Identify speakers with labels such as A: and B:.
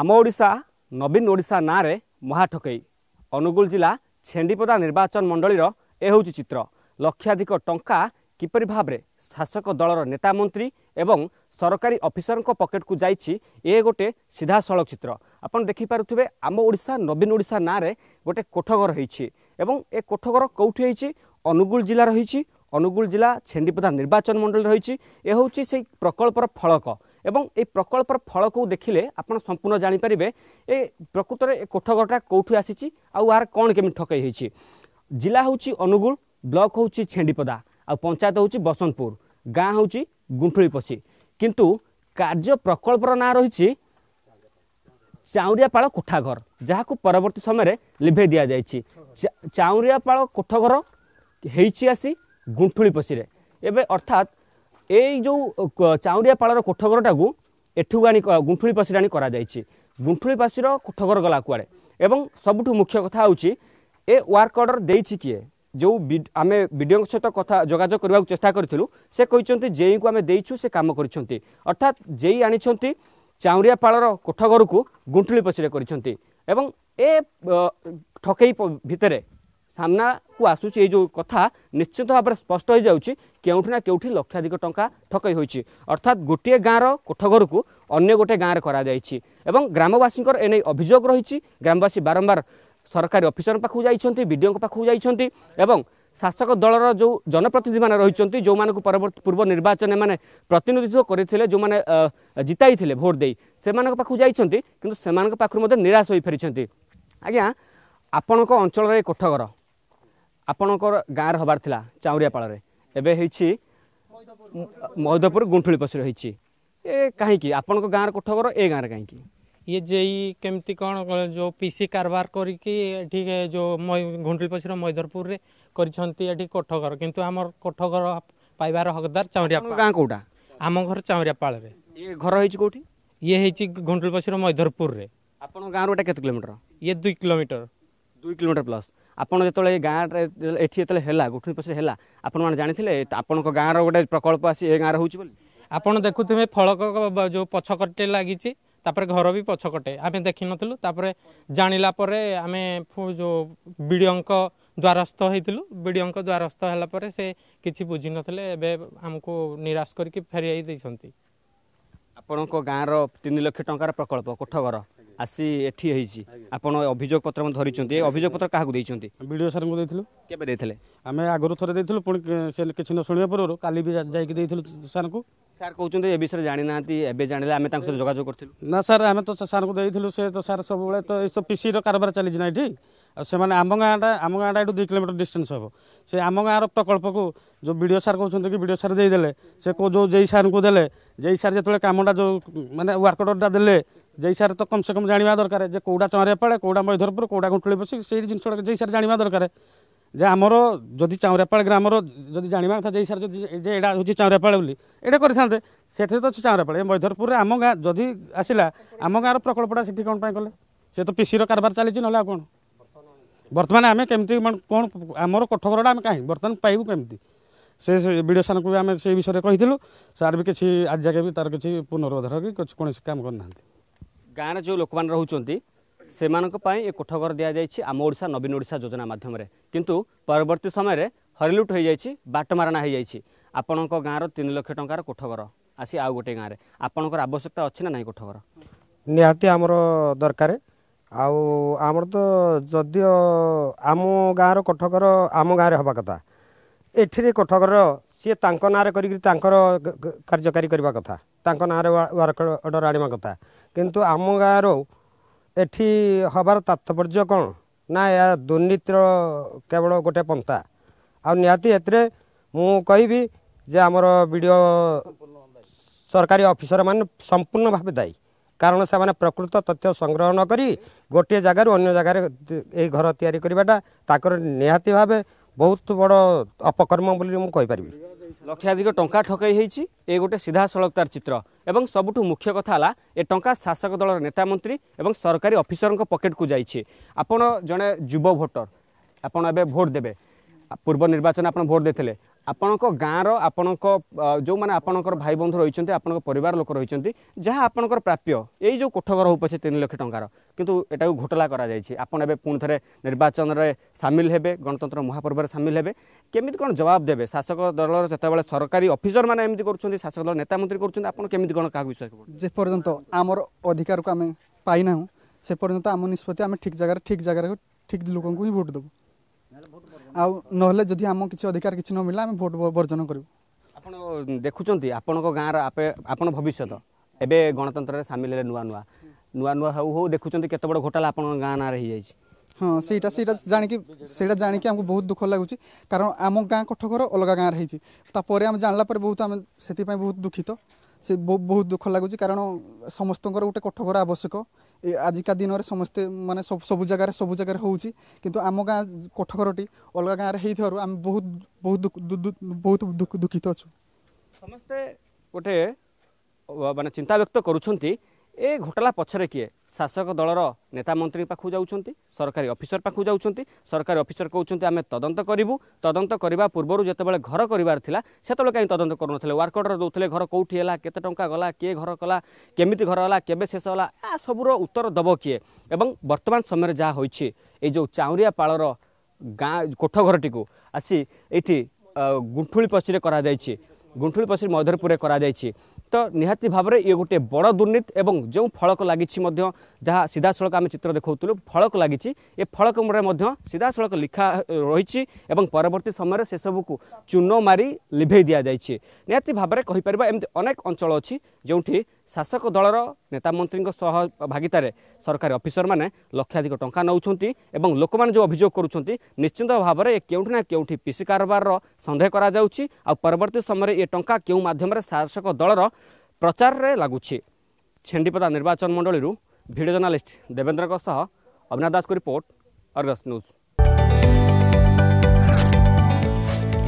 A: ଆମ ଓଡ଼ିଶା ନବୀନ ଓଡ଼ିଶା ନାଁରେ ମହାଠକେଇ ଅନୁଗୁଳ ଜିଲ୍ଲା ଛେଣ୍ଡିପଦା ନିର୍ବାଚନ ମଣ୍ଡଳୀର ଏ ହେଉଛି ଚିତ୍ର ଲକ୍ଷାଧିକ ଟଙ୍କା କିପରି ଭାବରେ ଶାସକ ଦଳର ନେତା ମନ୍ତ୍ରୀ ଏବଂ ସରକାରୀ ଅଫିସରଙ୍କ ପକେଟକୁ ଯାଇଛି ଏ ଗୋଟିଏ ସିଧାସଳଖ ଚିତ୍ର ଆପଣ ଦେଖିପାରୁଥିବେ ଆମ ଓଡ଼ିଶା ନବୀନ ଓଡ଼ିଶା ନାଁରେ ଗୋଟିଏ କୋଠଘର ହୋଇଛି ଏବଂ ଏ କୋଠଘର କେଉଁଠି ହୋଇଛି ଅନୁଗୁଳ ଜିଲ୍ଲା ରହିଛି ଅନୁଗୁଳ ଜିଲ୍ଲା ଛେଣ୍ଡିପଦା ନିର୍ବାଚନ ମଣ୍ଡଳୀ ରହିଛି ଏ ହେଉଛି ସେଇ ପ୍ରକଳ୍ପର ଫଳକ ଏବଂ ଏହି ପ୍ରକଳ୍ପର ଫଳକୁ ଦେଖିଲେ ଆପଣ ସମ୍ପୂର୍ଣ୍ଣ ଜାଣିପାରିବେ ଏ ପ୍ରକୃତରେ ଏ କୋଠଘରଟା କେଉଁଠୁ ଆସିଛି ଆଉ ଏହାର କ'ଣ କେମିତି ଠକେଇ ହୋଇଛି ଜିଲ୍ଲା ହେଉଛି ଅନୁଗୁଳ ବ୍ଲକ୍ ହେଉଛି ଛେଣ୍ଡିପଦା ଆଉ ପଞ୍ଚାୟତ ହେଉଛି ବସନ୍ତପୁର ଗାଁ ହେଉଛି ଗୁଣ୍ଠୁଳିପଛି କିନ୍ତୁ କାର୍ଯ୍ୟ ପ୍ରକଳ୍ପର ନାଁ ରହିଛି ଚାଉଁରିଆପାଳ କୋଠାଘର ଯାହାକୁ ପରବର୍ତ୍ତୀ ସମୟରେ ଲିଭେଇ ଦିଆଯାଇଛି ଚାଉଁରିଆପାଳ କୋଠଘର ହେଇଛି ଆସି ଗୁଣ୍ଠୁଳିପଶିରେ ଏବେ ଅର୍ଥାତ୍ ଏଇ ଯେଉଁ ଚାଉଁରିଆ ପାଳର କୋଠଘରଟାକୁ ଏଠୁକୁ ଆଣି ଗୁଣ୍ଠୁଳି ପାଶିରେ ଆଣି କରାଯାଇଛି ଗୁଣ୍ଠୁଳି ପାଶିର କୋଠଘର ଗଲା କୁଆଡ଼େ ଏବଂ ସବୁଠୁ ମୁଖ୍ୟ କଥା ହେଉଛି ଏ ୱାର୍କ ଅର୍ଡ଼ର ଦେଇଛି କିଏ ଯେଉଁ ଆମେ ବିଡ଼ିଓଙ୍କ ସହିତ କଥା ଯୋଗାଯୋଗ କରିବାକୁ ଚେଷ୍ଟା କରିଥିଲୁ ସେ କହିଛନ୍ତି ଜେଇଙ୍କୁ ଆମେ ଦେଇଛୁ ସେ କାମ କରିଛନ୍ତି ଅର୍ଥାତ୍ ଜେଇ ଆଣିଛନ୍ତି ଚାଉଁରିଆ ପାଳର କୋଠଘରକୁ ଗୁଣ୍ଠୁଳି ପାଶିରେ କରିଛନ୍ତି ଏବଂ ଏ ଠକେଇ ଭିତରେ ସାମ୍ନାକୁ ଆସୁଛି ଏଇ ଯେଉଁ କଥା ନିଶ୍ଚିତ ଭାବରେ ସ୍ପଷ୍ଟ ହୋଇଯାଉଛି କେଉଁଠି ନା କେଉଁଠି ଲକ୍ଷାଧିକ ଟଙ୍କା ଠକେଇ ହୋଇଛି ଅର୍ଥାତ୍ ଗୋଟିଏ ଗାଁର କୋଠଘରକୁ ଅନ୍ୟ ଗୋଟିଏ ଗାଁରେ କରାଯାଇଛି ଏବଂ ଗ୍ରାମବାସୀଙ୍କର ଏନେଇ ଅଭିଯୋଗ ରହିଛି ଗ୍ରାମବାସୀ ବାରମ୍ବାର ସରକାରୀ ଅଫିସରଙ୍କ ପାଖକୁ ଯାଇଛନ୍ତି ବିଡ଼ିଓଙ୍କ ପାଖକୁ ଯାଇଛନ୍ତି ଏବଂ ଶାସକ ଦଳର ଯେଉଁ ଜନପ୍ରତିନିଧିମାନେ ରହିଛନ୍ତି ଯେଉଁମାନଙ୍କୁ ପରବର୍ତ୍ତୀ ପୂର୍ବ ନିର୍ବାଚନ ଏମାନେ ପ୍ରତିନିଧିତ୍ୱ କରିଥିଲେ ଯେଉଁମାନେ ଜିତାଇଥିଲେ ଭୋଟ୍ ଦେଇ ସେମାନଙ୍କ ପାଖକୁ ଯାଇଛନ୍ତି କିନ୍ତୁ ସେମାନଙ୍କ ପାଖରୁ ମଧ୍ୟ ନିରାଶ ହୋଇପାରିଛନ୍ତି ଆଜ୍ଞା ଆପଣଙ୍କ ଅଞ୍ଚଳରେ କୋଠଘର ଆପଣଙ୍କର ଗାଁରେ ହେବାର ଥିଲା ଚାଉଁରିଆପାଳରେ ଏବେ ହେଇଛି ମୈଦପୁର ଗୁଣ୍ଠୁଳି ପଛରେ ହେଇଛି ଏ କାହିଁକି ଆପଣଙ୍କ ଗାଁର କୋଠଘର ଏ ଗାଁରେ କାହିଁକି
B: ଇଏ ଜେଇ କେମିତି କ'ଣ ଯେଉଁ ପିସି କାରବାର କରିକି ଏଠି ଯେଉଁ ଘୁଣ୍ଟୁଳି ପଛର ମୈଦରପୁରରେ କରିଛନ୍ତି ଏଠି କୋଠଘର କିନ୍ତୁ ଆମର କୋଠଘର ପାଇବାର ହକଦାର ଚାଉଁରିଆ ଗାଁ କେଉଁଟା ଆମ ଘର ଚାଉଁରିଆପାଳରେ ଇଏ ଘର ହେଇଛି କେଉଁଠି ଇଏ ହେଇଛି ଘୁଣ୍ଟୁଳି ପଛର ମୈଦରପୁରରେ
A: ଆପଣଙ୍କ ଗାଁରୁ ଏଇଟା କେତେ କିଲୋମିଟର ଇଏ ଦୁଇ କିଲୋମିଟର ଦୁଇ କିଲୋମିଟର ପ୍ଲସ୍ ଆପଣ ଯେତେବେଳେ ଏ ଗାଁରେ ଏଠି ଯେତେବେଳେ ହେଲା ଗୁଠୁ ପଶି ହେଲା ଆପଣମାନେ ଜାଣିଥିଲେ ଆପଣଙ୍କ ଗାଁର ଗୋଟେ ପ୍ରକଳ୍ପ
B: ଆସି ଏ ଗାଁରେ ହେଉଛି ବୋଲି ଆପଣ ଦେଖୁଥିବେ ଫଳକ ଯେଉଁ ପଛକଟେ ଲାଗିଛି ତାପରେ ଘର ବି ପଛକଟେ ଆମେ ଦେଖିନଥିଲୁ ତାପରେ ଜାଣିଲା ପରେ ଆମେ ଯେଉଁ ବିଡ଼ିଓଙ୍କ ଦ୍ୱାରସ୍ଥ ହେଇଥିଲୁ ବିଡ଼ିଓଙ୍କ ଦ୍ୱାରସ୍ଥ ହେଲା ପରେ ସେ କିଛି ବୁଝିନଥିଲେ ଏବେ ଆମକୁ ନିରାଶ କରିକି ଫେରାଇ ଦେଇଛନ୍ତି
A: ଆପଣଙ୍କ ଗାଁର ତିନି ଲକ୍ଷ ଟଙ୍କାର ପ୍ରକଳ୍ପ କୋଠଘର আসি এটি হয়েছি আপনার অভিযোগ পত্র ধরিছেন এই অভিযোগ পত্র কাহকু দিয়েছেন বিডিও স্যার দিয়েছিল কেবে দিয়েছিলে
B: আমি আগর থরে দিয়েছিল পুঁ সে কিছু ন শুণবা পূর্ব কালি বি যাই দিয়েছিল স্যার স্যার কৌন এ বিষয়ে জাঁ না এবে জাঁলে আমি তাঁর সাথে যোগাযোগ করছিলু না স্যার আমি তো স্যার দিয়েছিল সে তো স্যার সবুলে তো এই সব পিসির কারবার চালিছে না এটি ସେମାନେ ଆମ ଗାଁଟା ଆମ ଗାଁଟା ଏଠୁ ଦୁଇ କିଲୋମିଟର ଡିଷ୍ଟାନ୍ସ ହେବ ସେ ଆମ ଗାଁର ପ୍ରକଳ୍ପକୁ ଯେଉଁ বিডিও ଡି ଓ ସାର୍ କହୁଛନ୍ତି କି দিয়ে দেলে সে ସାର୍ ଦେଇଦେଲେ ସେ ଯେଉଁ ଜେଇ ସାର୍ଙ୍କୁ ଦେଲେ ଜେଇ ସାର୍ ଯେତେବେଳେ କାମଟା ଯେଉଁ ମାନେ ଦେଲେ যেই ସାର୍ ତ କମ୍ ସେ କମ୍ ଜାଣିବା ଦରକାର ଯେ କେଉଁଟା ଚଉଁରିଆପାଳ କେଉଁଟା ମୈଧରପୁର କେଉଁଟା ଗୁଣ୍ଟୁଳି ପଶି ସେଇ ଜିନିଷଟା ଯେଇ ସାର୍ ଜାଣିବା ଦରକାର ଯେ ଆମର ଯଦି ଚାଉଁରିଆପାଳ ଗ୍ରାମର ଯଦି ଜାଣିବା କଥା ଯେଇ ସାର୍ ଯଦି ଯେ ଏଇଟା ହେଉଛି ଚାଉଁରିଆପାଳ ବୋଲି ଏଇଟା କରିଥାନ୍ତେ ସେଠି ତ ଅଛି ଚାଉଁରିଆପାଳ ଏ ମୈଧରପୁରରେ ଆମ ଗାଁ ଯଦି ଆସିଲା ଆମ ଗାଁର ପ୍ରକଳ୍ପଟା ସେଠି କ'ଣ ପାଇଁ କଲେ ସେ ତ ପିସିର କାରବାର ଚାଲିଛି ନହେଲେ ଆଉ କ'ଣ ବର୍ତ୍ତମାନ ଆମେ କେମିତି କ'ଣ ଆମର କୋଠଘରଟା ଆମେ କାହିଁ ବର୍ତ୍ତମାନ ପାଇବୁ କେମିତି ସେ ବିଡ଼ିଓ ସାର୍ଙ୍କୁ ବି ଆମେ ସେ ବିଷୟରେ କହିଥିଲୁ ସାର୍ ବି କିଛି ଆଜି ଯାକେ ବି ତା'ର କିଛି ପୁନରୁଦ୍ଧାର କି କୌଣସି କାମ କରିନାହାନ୍ତି
A: ଗାଁରେ ଯେଉଁ ଲୋକମାନେ ରହୁଛନ୍ତି ସେମାନଙ୍କ ପାଇଁ ଏ କୋଠଘର ଦିଆଯାଇଛି ଆମ ଓଡ଼ିଶା ନବୀନ ଓଡ଼ିଶା ଯୋଜନା ମାଧ୍ୟମରେ କିନ୍ତୁ ପରବର୍ତ୍ତୀ ସମୟରେ ହରିଲୁଟ୍ ହୋଇଯାଇଛି ବାଟମାରଣା ହୋଇଯାଇଛି ଆପଣଙ୍କ ଗାଁର ତିନି ଲକ୍ଷ ଟଙ୍କାର କୋଠଘର ଆସି ଆଉ ଗୋଟିଏ ଗାଁରେ ଆପଣଙ୍କର ଆବଶ୍ୟକତା ଅଛି ନା ନାହିଁ କୋଠଘର
B: ନିହାତି ଆମର ଦରକାର ଆଉ ଆମର ତ ଯଦିଓ ଆମ ଗାଁର କୋଠଘର ଆମ ଗାଁରେ ହେବା କଥା ଏଠିରେ କୋଠଘର ସିଏ ତାଙ୍କ ନାଁରେ କରିକି ତାଙ୍କର କାର୍ଯ୍ୟକାରୀ କରିବା କଥା ତାଙ୍କ ନାଁରେ ୱାର୍କ ଅର୍ଡ଼ର ଆଣିବା କଥା କିନ୍ତୁ ଆମ ଗାଁରୁ ଏଠି ହେବାର ତାତ୍ପର୍ଯ୍ୟ କ'ଣ ନା ଏହା ଦୁର୍ନୀତିର କେବଳ ଗୋଟେ ପନ୍ଥା ଆଉ ନିହାତି ଏଥିରେ ମୁଁ କହିବି ଯେ ଆମର ବି ଡ଼ି ଓ ସରକାରୀ ଅଫିସରମାନେ ସମ୍ପୂର୍ଣ୍ଣ ଭାବେ ଦାୟୀ କାରଣ ସେମାନେ ପ୍ରକୃତ ତଥ୍ୟ ସଂଗ୍ରହ ନକରି ଗୋଟିଏ ଜାଗାରୁ ଅନ୍ୟ ଜାଗାରେ ଏହି ଘର ତିଆରି କରିବାଟା ତାଙ୍କର ନିହାତି ଭାବେ ବହୁତ ବଡ଼ ଅପକର୍ମ ବୋଲି ମୁଁ କହିପାରିବି
A: লক্ষাধিক টঙ্কা ঠকাই হয়েছি এ গোটে সিধাসলখ তার চিত্র এবং সবুঠ মুখ্য কথা হল এ টঙ্কা শাসক দলর নেতামন্ত্রী এবং সরকারি অফিসর পকেট কু যাই আপনার জন যুব ভোটর আপনার এবার ভোট দেবে পূর্ব নির্বাচন আপনার ভোট দিয়ে ଆପଣଙ୍କ ଗାଁର ଆପଣଙ୍କ ଯେଉଁମାନେ ଆପଣଙ୍କର ଭାଇ ବନ୍ଧୁ ରହିଛନ୍ତି ଆପଣଙ୍କ ପରିବାର ଲୋକ ରହିଛନ୍ତି ଯାହା ଆପଣଙ୍କର ପ୍ରାପ୍ୟ ଏଇ ଯେଉଁ କୋଠଘର ହଉ ପଛେ ତିନି ଲକ୍ଷ ଟଙ୍କାର କିନ୍ତୁ ଏଟାକୁ ଘୋଟଲା କରାଯାଇଛି ଆପଣ ଏବେ ପୁଣି ଥରେ ନିର୍ବାଚନରେ ସାମିଲ ହେବେ ଗଣତନ୍ତ୍ର ମହାପର୍ବରେ ସାମିଲ ହେବେ କେମିତି କ'ଣ ଜବାବ ଦେବେ ଶାସକ ଦଳର ଯେତେବେଳେ ସରକାରୀ ଅଫିସରମାନେ ଏମିତି କରୁଛନ୍ତି ଶାସକ ଦଳ ନେତା ମନ୍ତ୍ରୀ କରୁଛନ୍ତି ଆପଣ କେମିତି କ'ଣ କାହାକୁ ବିଶ୍ୱାସ କରୁଛନ୍ତି ଯେପର୍ଯ୍ୟନ୍ତ ଆମର ଅଧିକାରକୁ ଆମେ ପାଇନାହୁଁ ସେ ପର୍ଯ୍ୟନ୍ତ ଆମ ନିଷ୍ପତ୍ତି ଆମେ ଠିକ୍ ଜାଗାରେ ଠିକ୍ ଜାଗାରେ ଠିକ୍ ଲୋକଙ୍କୁ ହିଁ ଭୋଟ୍ ଦେବୁ
B: ଆଉ ନହେଲେ ଯଦି ଆମ କିଛି ଅଧିକାର କିଛି ନ ମିଳିଲା ଆମେ ଭୋଟ ବର୍ଜନ କରିବୁ
A: ଆପଣ ଦେଖୁଛନ୍ତି ଆପଣଙ୍କ ଗାଁର ଆପଣ ଭବିଷ୍ୟତ ଏବେ ଗଣତନ୍ତ୍ରରେ ସାମିଲ ହେଲେ ନୂଆ ନୂଆ ନୂଆ ନୂଆ ହଉ ହଉ ଦେଖୁଛନ୍ତି କେତେ ବଡ଼ ଘୋଟାଲା ଆପଣଙ୍କ ଗାଁ ନାଁରେ ହେଇଯାଇଛି
B: ହଁ ସେଇଟା ସେଇଟା ଜାଣିକି ସେଇଟା ଜାଣିକି ଆମକୁ ବହୁତ ଦୁଃଖ ଲାଗୁଛି କାରଣ ଆମ ଗାଁ କଠଘର ଅଲଗା ଗାଁରେ ହେଇଛି ତାପରେ ଆମେ ଜାଣିଲା ପରେ ବହୁତ ଆମେ
A: ସେଥିପାଇଁ ବହୁତ ଦୁଃଖିତ ସେ ବହୁତ ଦୁଃଖ ଲାଗୁଛି କାରଣ ସମସ୍ତଙ୍କର ଗୋଟେ କଠଘର ଆବଶ୍ୟକ আজিকা দিনের সমস্তে মানে সবু জায়গায় সবু জায়গায় হচ্ছে কিন্তু আম গাঁ কোঠঘরটি অলগা গাঁরে হয়েথার আমি বহুত বহুত বহুত দুঃখিত অছু সমস্তে গোটে মানে চিন্তা ব্যক্ত করুছেন এ ঘোটালা পছরে কিয়ে ଶାସକ ଦଳର ନେତା ମନ୍ତ୍ରୀ ପାଖକୁ ଯାଉଛନ୍ତି ସରକାରୀ ଅଫିସର ପାଖକୁ ଯାଉଛନ୍ତି ସରକାରୀ ଅଫିସର କହୁଛନ୍ତି ଆମେ ତଦନ୍ତ କରିବୁ ତଦନ୍ତ କରିବା ପୂର୍ବରୁ ଯେତେବେଳେ ଘର କରିବାର ଥିଲା ସେତେବେଳେ କାହିଁ ତଦନ୍ତ କରୁନଥିଲେ ୱାର୍କଡ଼ର ଦେଉଥିଲେ ଘର କେଉଁଠି ହେଲା କେତେ ଟଙ୍କା ଗଲା କିଏ ଘର କଲା କେମିତି ଘର ହେଲା କେବେ ଶେଷ ହେଲା ଏହା ସବୁର ଉତ୍ତର ଦେବ କିଏ ଏବଂ ବର୍ତ୍ତମାନ ସମୟରେ ଯାହା ହୋଇଛି ଏଇ ଯେଉଁ ଚାଉଁରିଆ ପାଳର ଗାଁ କୋଠଘରଟିକୁ ଆସି ଏଇଠି ଗୁଣ୍ଠୁଳି ପଶିରେ କରାଯାଇଛି ଗୁଣ୍ଠୁଳି ପଶି ମଧୁରପୁରରେ କରାଯାଇଛି ତ ନିହାତି ଭାବରେ ଇଏ ଗୋଟିଏ ବଡ଼ ଦୁର୍ନୀତି ଏବଂ ଯେଉଁ ଫଳକ ଲାଗିଛି ମଧ୍ୟ ଯାହା ସିଧାସଳଖ ଆମେ ଚିତ୍ର ଦେଖାଉଥିଲୁ ଫଳକ ଲାଗିଛି ଏ ଫଳକ ମୁଣ୍ଡରେ ମଧ୍ୟ ସିଧାସଳଖ ଲିଖା ରହିଛି ଏବଂ ପରବର୍ତ୍ତୀ ସମୟରେ ସେସବୁକୁ ଚୂନ ମାରି ଲିଭେଇ ଦିଆଯାଇଛି ନିହାତି ଭାବରେ କହିପାରିବା ଏମିତି ଅନେକ ଅଞ୍ଚଳ ଅଛି ଯେଉଁଠି ଶାସକ ଦଳର ନେତାମନ୍ତ୍ରୀଙ୍କ ସହ ଭାଗିତାରେ ସରକାରୀ ଅଫିସରମାନେ ଲକ୍ଷାଧିକ ଟଙ୍କା ନେଉଛନ୍ତି ଏବଂ ଲୋକମାନେ ଯେଉଁ ଅଭିଯୋଗ କରୁଛନ୍ତି ନିଶ୍ଚିନ୍ତ ଭାବରେ ଏ କେଉଁଠି ନା କେଉଁଠି ପିସି କାରବାରର ସନ୍ଦେହ କରାଯାଉଛି ଆଉ ପରବର୍ତ୍ତୀ ସମୟରେ ଏ ଟଙ୍କା କେଉଁ ମାଧ୍ୟମରେ ଶାସକ ଦଳର ପ୍ରଚାରରେ ଲାଗୁଛି ଛେଣ୍ଡିପଦା ନିର୍ବାଚନ ମଣ୍ଡଳୀରୁ ଭିଡ଼ିଓ ଜର୍ଣ୍ଣାଲିଷ୍ଟ ଦେବେନ୍ଦ୍ରଙ୍କ ସହ ଅଭିନାଥ ଦାସଙ୍କ ରିପୋର୍ଟ ଅର୍ଗସ୍ ନ୍ୟୁଜ୍